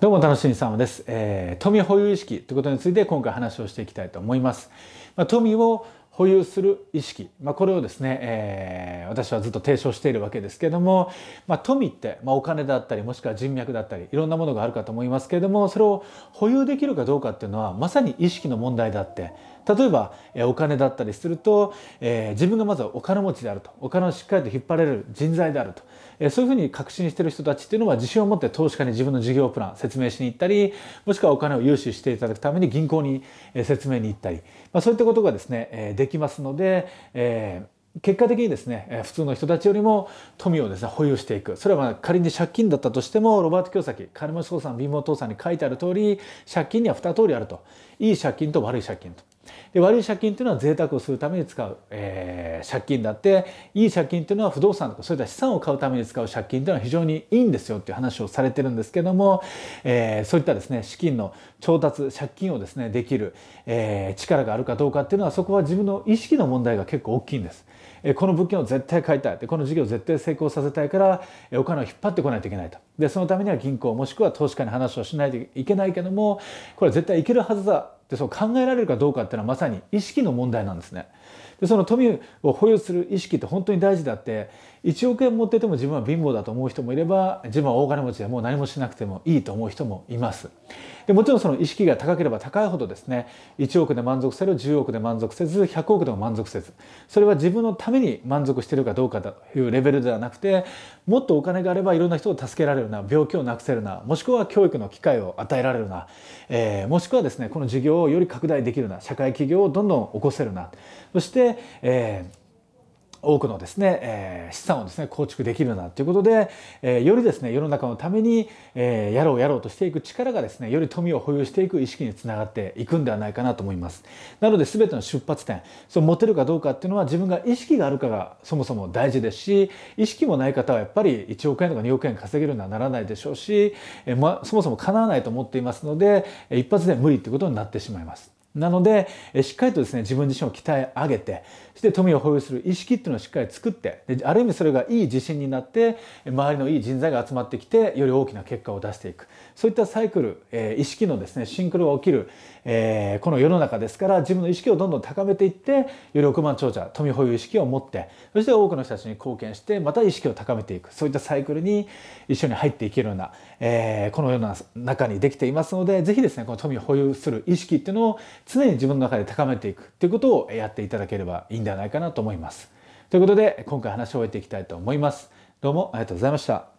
どうも楽しみさまです、えー、富保有意識ということについて今回話をしていきたいと思います、まあ、富を保有する意識、まあ、これをですね、えー、私はずっと提唱しているわけですけれども、まあ、富って、まあ、お金だったりもしくは人脈だったりいろんなものがあるかと思いますけれどもそれを保有できるかどうかっていうのはまさに意識の問題だって例えば、えお金だったりすると、え自分がまずはお金持ちであるとお金をしっかりと引っ張れる人材であると、えそういうふうに確信している人たちっていうのは自信を持って投資家に自分の事業プラン説明しに行ったりもしくはお金を融資していただくために銀行に、え説明に行ったり、まあ、そういったことがですね、えできますので、えー結果的にですね普通の人たちよりも富をですね保有していくそれはまあ仮に借金だったとしてもロバート清崎金持ち父さん貧乏父さんに書いてある通り借金には2通りあるといい借金と悪い借金とで悪い借金というのは贅沢をするために使う、えー、借金だっていい借金というのは不動産とかそういった資産を買うために使う借金というのは非常にいいんですよっていう話をされてるんですけども、えー、そういったですね資金の調達借金をですねできる、えー、力があるかどうかっていうのはそこは自分の意識の問題が結構大きいんです。この物件を絶対買いたいでこの事業を絶対成功させたいからお金を引っ張ってこないといけないとでそのためには銀行もしくは投資家に話をしないといけないけどもこれ絶対いけるはずだでそう考えられるかどうかっていうのはまさに意識の問題なんですね。でその富を保有する意識って本当に大事だって1億円持ってても自分は貧乏だと思う人もいれば自分は大金持ちでもう何もしなくてもいいと思う人もいますでもちろんその意識が高ければ高いほどですね1億で満足せる10億で満足せず100億でも満足せずそれは自分のために満足してるかどうかというレベルではなくてもっとお金があればいろんな人を助けられるな病気をなくせるなもしくは教育の機会を与えられるな、えー、もしくはですねこの事業をより拡大できるな社会企業をどんどん起こせるなそして、えー、多くのですね、えー、資産をですね構築できるなということで、えー、よりですね世の中のために、えー、やろうやろうとしていく力がですねより富を保有していく意識につながっていくんではないかなと思いますなので全ての出発点その持てるかどうかっていうのは自分が意識があるかがそもそも大事ですし意識もない方はやっぱり1億円とか2億円稼げるのはならないでしょうし、えーま、そもそも叶わないと思っていますので一発で無理ってことになってしまいますなので、しっかりとですね、自分自身を鍛え上げて、そして富を保有する意識っていうのをしっかり作って、ある意味それがいい自信になって、周りのいい人材が集まってきて、より大きな結果を出していく。そういったサイクル、え意識のですね、シンクロが起きる、えこの世の中ですから、自分の意識をどんどん高めていって、より億万長者、富保有意識を持って、そして多くの人たちに貢献して、また意識を高めていく。そういったサイクルに一緒に入っていけるような、えこの世の中にできていますので、ぜひですね、この富を保有する意識っていうのを常に自分の中で高めていくっていうことをやっていただければいいんではないかなと思います。ということで今回話を終えていきたいと思います。どうもありがとうございました。